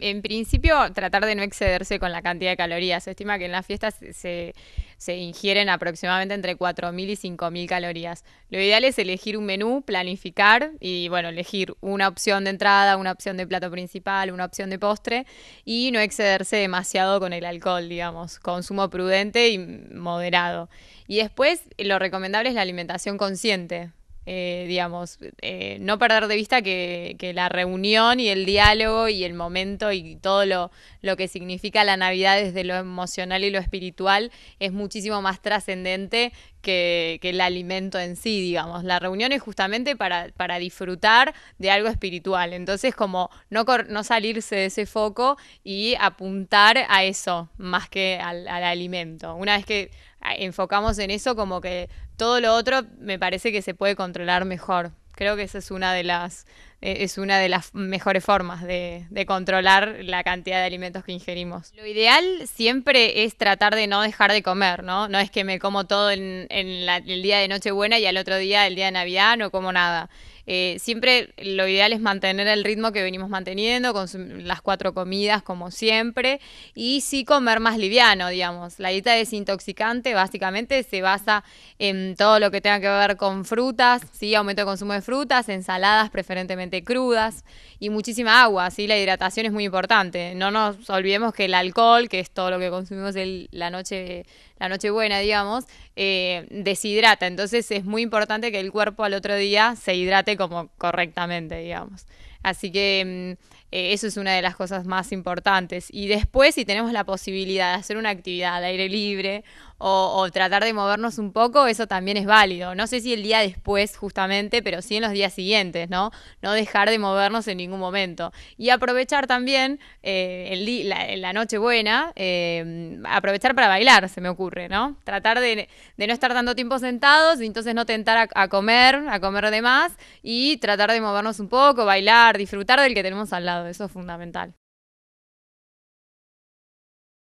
en principio, tratar de no excederse con la cantidad de calorías. Se estima que en las fiestas se, se ingieren aproximadamente entre 4.000 y 5.000 calorías. Lo ideal es elegir un menú, planificar y, bueno, elegir una opción de entrada, una opción de plato principal, una opción de postre y no excederse demasiado con el alcohol, digamos. Consumo prudente y moderado. Y después, lo recomendable es la alimentación consciente eh, digamos, eh, no perder de vista que, la reunión y el diálogo y el momento y todo lo, que significa la Navidad desde lo emocional y lo espiritual es muchísimo más trascendente que, el alimento en sí, digamos. La reunión es justamente para, disfrutar de algo espiritual. Entonces, como no, no salirse de ese foco y apuntar a eso más que al, al alimento. Una vez que enfocamos en eso como que todo lo otro me parece que se puede controlar mejor. Creo que esa es una de las, eh, es una de las mejores formas de, controlar la cantidad de alimentos que ingerimos. Lo ideal siempre es tratar de no dejar de comer, ¿no? No es que me como todo en, el día de Nochebuena y al otro día, el día de Navidad, no como nada. Eh, siempre lo ideal es mantener el ritmo que venimos manteniendo, con las cuatro comidas como siempre, y sí comer más liviano, digamos. La dieta desintoxicante básicamente se basa en todo lo que tenga que ver con frutas, ¿sí? aumento de consumo de frutas, ensaladas preferentemente crudas y muchísima agua, ¿sí? la hidratación es muy importante. No nos olvidemos que el alcohol, que es todo lo que consumimos la noche la noche buena, digamos, eh, deshidrata. Entonces es muy importante que el cuerpo al otro día se hidrate como correctamente, digamos. Así que mm, eh, eso es una de las cosas más importantes. Y después, si tenemos la posibilidad de hacer una actividad al aire libre o, tratar de movernos un poco, eso también es válido. No sé si el día después, justamente, pero sí en los días siguientes, ¿no? No dejar de movernos en ningún momento. Y aprovechar también eh, el, la, la, noche buena, em, aprovechar para bailar, se me ocurre, ¿no? Tratar de, no estar tanto tiempo sentados y entonces no tentar a comer, a comer de más y tratar de movernos un poco, bailar disfrutar del que tenemos al lado, eso es fundamental.